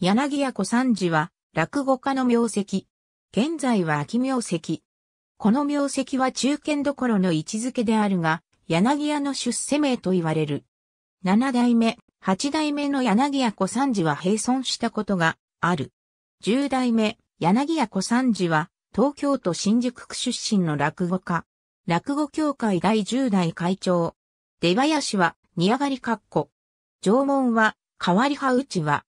柳屋小三治は、落語家の名跡。現在は秋名跡。この名跡は中堅どころの位置づけであるが、柳屋の出世名と言われる。七代目、八代目の柳屋小三治は閉村したことがある。十代目、柳屋小三治は、東京都新宿区出身の落語家。落語協会第十代会長。出林は、煮上がりかっこ。縄文は、変わり葉内は、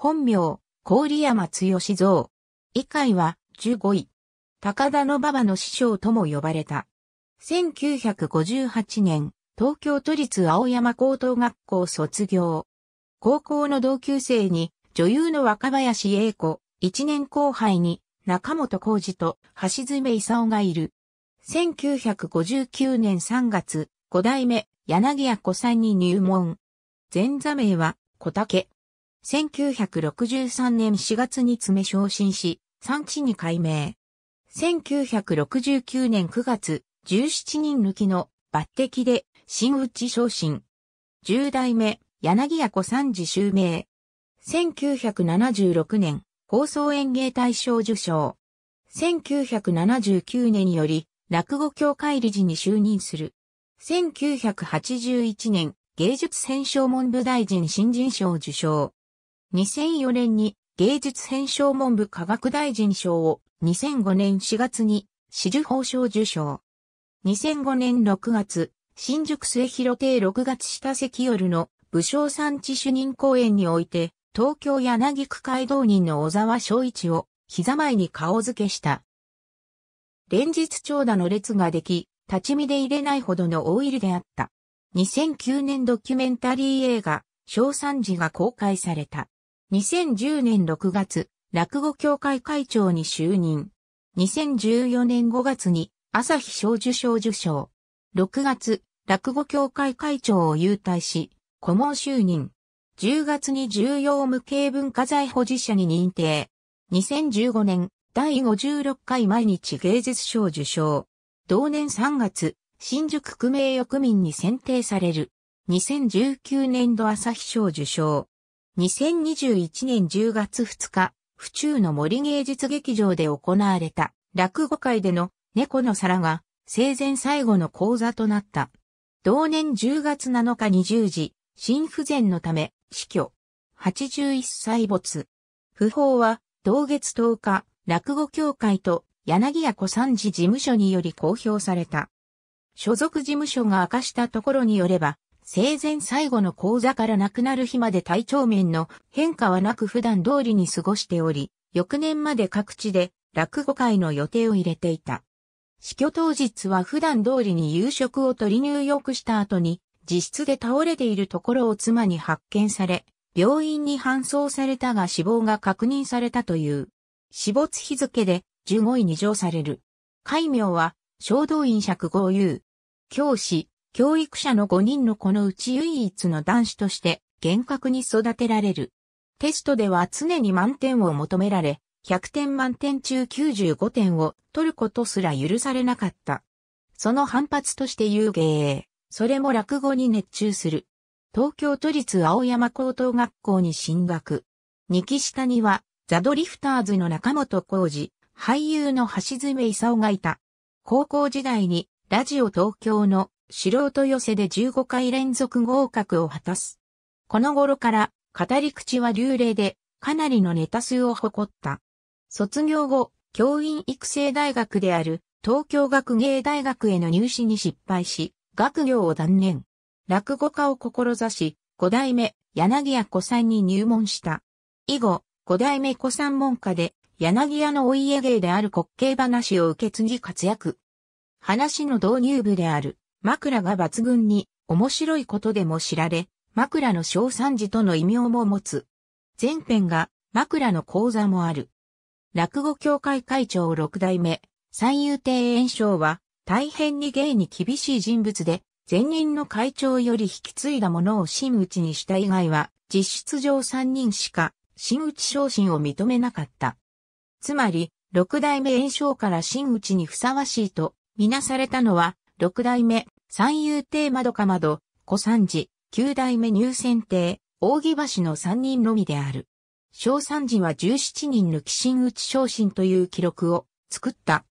本名、郡山剛蔵。以下は15位。高田の馬場の師匠とも呼ばれた。1958年、東京都立青山高等学校卒業。高校の同級生に、女優の若林英子、一年後輩に、中本浩二と橋爪勲がいる。1959年3月、五代目、柳屋子さんに入門。前座名は、小竹。1963年4月に詰め昇進し、産地に改名。1969年9月、17人抜きの抜擢で新内昇進。10代目、柳谷子三次襲名。1976年、放送演芸大賞受賞。1979年より、落語協会理事に就任する。1981年、芸術選奨文部大臣新人賞受賞。2004年に芸術編賞文部科学大臣賞を2005年4月に紫綬褒章受賞。2005年6月、新宿末広亭6月下関夜の武将産地主任公演において、東京柳区街道人の小沢昭一を膝前に顔付けした。連日長蛇の列ができ、立ち見で入れないほどの大入りであった。2009年ドキュメンタリー映画、小三寺が公開された。2010年6月、落語協会会長に就任。2014年5月に、朝日賞受賞受賞。6月、落語協会会長を優退し、顧問就任。10月に重要無形文化財保持者に認定。2015年、第56回毎日芸術賞受賞。同年3月、新宿区名誉区民に選定される。2019年度朝日賞受賞。2021年10月2日、府中の森芸術劇場で行われた落語会での猫の皿が生前最後の講座となった。同年10月7日20時、心不全のため死去。81歳没。不法は同月10日、落語協会と柳屋小三治事務所により公表された。所属事務所が明かしたところによれば、生前最後の講座から亡くなる日まで体調面の変化はなく普段通りに過ごしており、翌年まで各地で落語会の予定を入れていた。死去当日は普段通りに夕食を取り入浴した後に、自室で倒れているところを妻に発見され、病院に搬送されたが死亡が確認されたという。死没日付で15位に上される。戒名は、小動員釈豪優。教師、教育者の5人のこのうち唯一の男子として厳格に育てられる。テストでは常に満点を求められ、100点満点中95点を取ることすら許されなかった。その反発として遊芸、それも落語に熱中する。東京都立青山高等学校に進学。二期下には、ザ・ドリフターズの中本浩二、俳優の橋爪勲がいた。高校時代に、ラジオ東京の素人寄せで15回連続合格を果たす。この頃から、語り口は流麗で、かなりのネタ数を誇った。卒業後、教員育成大学である、東京学芸大学への入試に失敗し、学業を断念。落語家を志し、五代目、柳屋子さんに入門した。以後、五代目子さん門下で、柳屋のお家芸である滑稽話を受け継ぎ活躍。話の導入部である、枕が抜群に面白いことでも知られ、枕の小三寺との異名も持つ。前編が枕の講座もある。落語協会会長六代目、三遊亭炎章は、大変に芸に厳しい人物で、前任の会長より引き継いだものを真打ちにした以外は、実質上三人しか、真打ち昇進を認めなかった。つまり、六代目炎章から真打ちにふさわしいと、みなされたのは、六代目、三遊亭窓か窓、小三寺、九代目入選亭、扇橋の三人のみである。小三寺は十七人の寄進打ち昇進という記録を作った。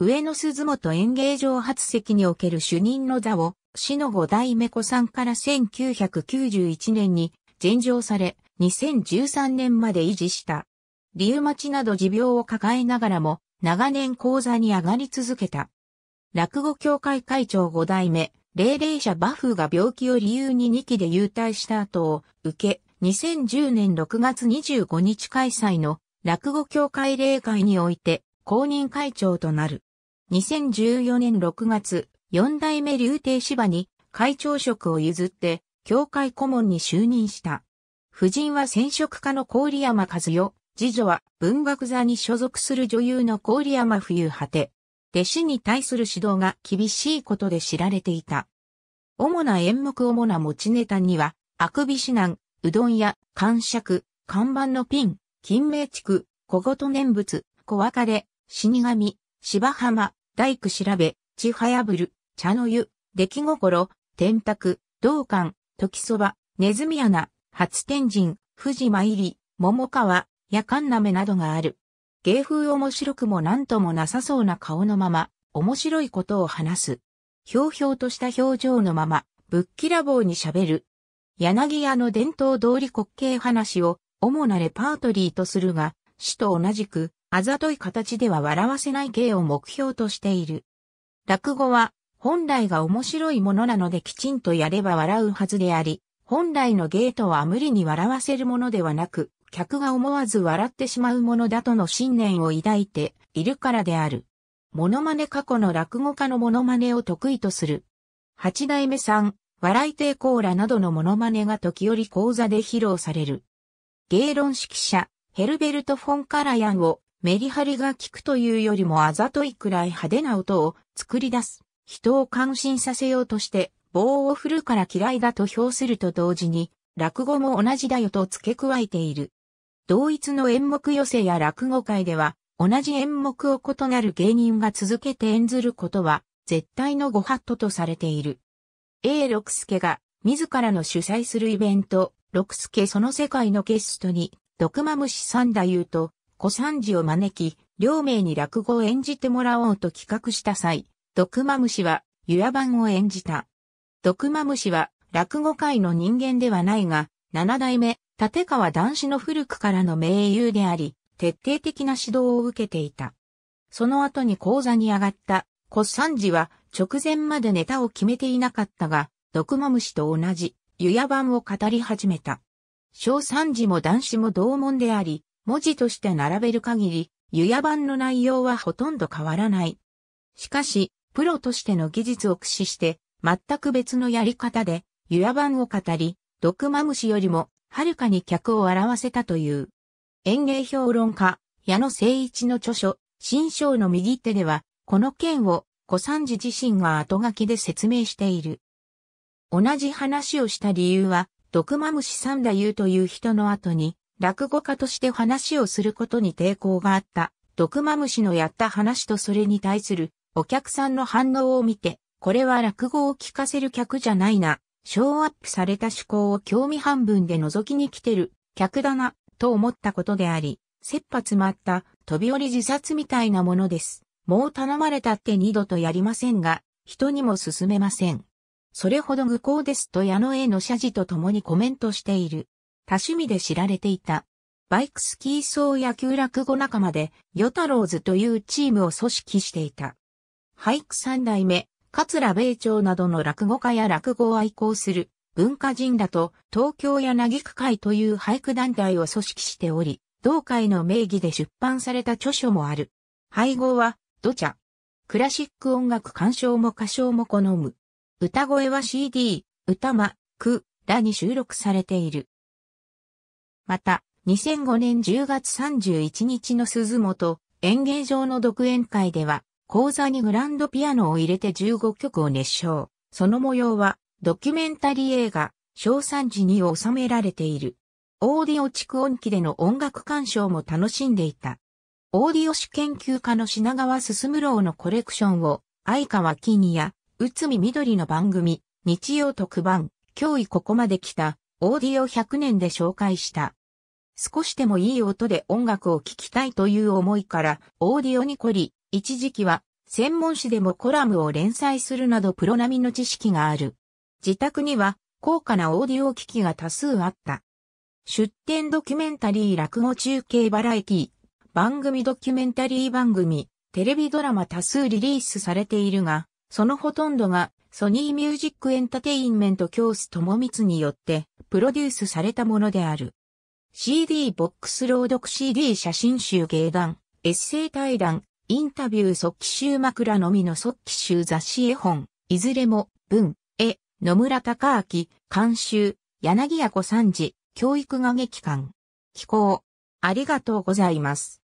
上野鈴本演芸場初席における主任の座を、死の五代目小さんから1991年に全上され、2013年まで維持した。理由マなど持病を抱えながらも、長年講座に上がり続けた。落語協会会長5代目、霊霊者馬風が病気を理由に2期で優退した後を受け、2010年6月25日開催の落語協会霊会において公認会長となる。2014年6月、4代目竜亭芝に会長職を譲って、協会顧問に就任した。夫人は染色家の郡山和代、次女は文学座に所属する女優の郡山冬果て、弟子に対する指導が厳しいことで知られていた。主な演目主な持ちネタには、あくび指南、うどん屋、感尺、看板のピン、金名地区、小言念仏、小別れ、死神、芝浜、大工調べ、ちはやぶる、茶の湯、出来心、天卓、道館、時そば、ネズミ穴、初天神、富士参り、桃川、夜間なめなどがある。芸風面白くも何ともなさそうな顔のまま、面白いことを話す。ひょうひょうとした表情のまま、ぶっきらぼうに喋る。柳屋の伝統通り滑稽話を主なレパートリーとするが、死と同じく、あざとい形では笑わせない芸を目標としている。落語は、本来が面白いものなのできちんとやれば笑うはずであり、本来の芸とは無理に笑わせるものではなく、客が思わず笑ってしまうものだとの信念を抱いているからである。モノマネ過去の落語家のモノマネを得意とする。八代目さん、笑い亭コーラなどのモノマネが時折講座で披露される。芸論指揮者、ヘルベルト・フォン・カラヤンをメリハリが効くというよりもあざといくらい派手な音を作り出す。人を感心させようとして棒を振るから嫌いだと評すると同時に、落語も同じだよと付け加えている。同一の演目寄せや落語会では、同じ演目を異なる芸人が続けて演ずることは、絶対のご法度とされている。A 六助が、自らの主催するイベント、六助その世界のゲストに、毒シさん三太夫と、小三治を招き、両名に落語を演じてもらおうと企画した際、毒マムシは、ユら版を演じた。毒マムシは、落語界の人間ではないが、七代目、立川男子の古くからの名優であり、徹底的な指導を受けていた。その後に講座に上がった小三次は直前までネタを決めていなかったが、毒も虫と同じ、湯屋版を語り始めた。小三次も男子も同門であり、文字として並べる限り、湯屋版の内容はほとんど変わらない。しかし、プロとしての技術を駆使して、全く別のやり方で、湯屋版を語り、毒マムシよりも、はるかに客を表せたという。園芸評論家、矢野誠一の著書、新章の右手では、この件を、小三治自身が後書きで説明している。同じ話をした理由は、毒マムシ三太夫という人の後に、落語家として話をすることに抵抗があった、毒マムシのやった話とそれに対する、お客さんの反応を見て、これは落語を聞かせる客じゃないな、ショーアップされた趣向を興味半分で覗きに来てる、客だな、と思ったことであり、切羽詰まった飛び降り自殺みたいなものです。もう頼まれたって二度とやりませんが、人にも勧めません。それほど愚行ですと矢野への謝辞と共にコメントしている。多趣味で知られていた。バイクスキー層野球落語仲間で、ヨタローズというチームを組織していた。俳句三代目、桂米朝などの落語家や落語を愛好する文化人らと東京柳区会という俳句団体を組織しており、同会の名義で出版された著書もある。配合は、土茶。クラシック音楽鑑賞も歌唱も好む。歌声は CD、歌間、句、らに収録されている。また、2005年10月31日の鈴本演芸場の独演会では、講座にグランドピアノを入れて15曲を熱唱。その模様は、ドキュメンタリー映画、小三時に収められている。オーディオ蓄音機での音楽鑑賞も楽しんでいた。オーディオ史研究家の品川進郎のコレクションを、相川金や、内海緑の番組、日曜特番、今日ここまで来た、オーディオ100年で紹介した。少しでもいい音で音楽を聴きたいという思いから、オーディオに凝り、一時期は、専門誌でもコラムを連載するなどプロ並みの知識がある。自宅には、高価なオーディオ機器が多数あった。出展ドキュメンタリー落語中継バラエティ、番組ドキュメンタリー番組、テレビドラマ多数リリースされているが、そのほとんどがソニーミュージックエンタテインメント教室ともみつによってプロデュースされたものである。CD ボックス朗読 CD 写真集芸談、エッセイ対談、インタビュー即記集枕のみの即記集雑誌絵本、いずれも、文、絵、野村隆明、監修、柳谷子三次、教育画劇館。寄稿、ありがとうございます。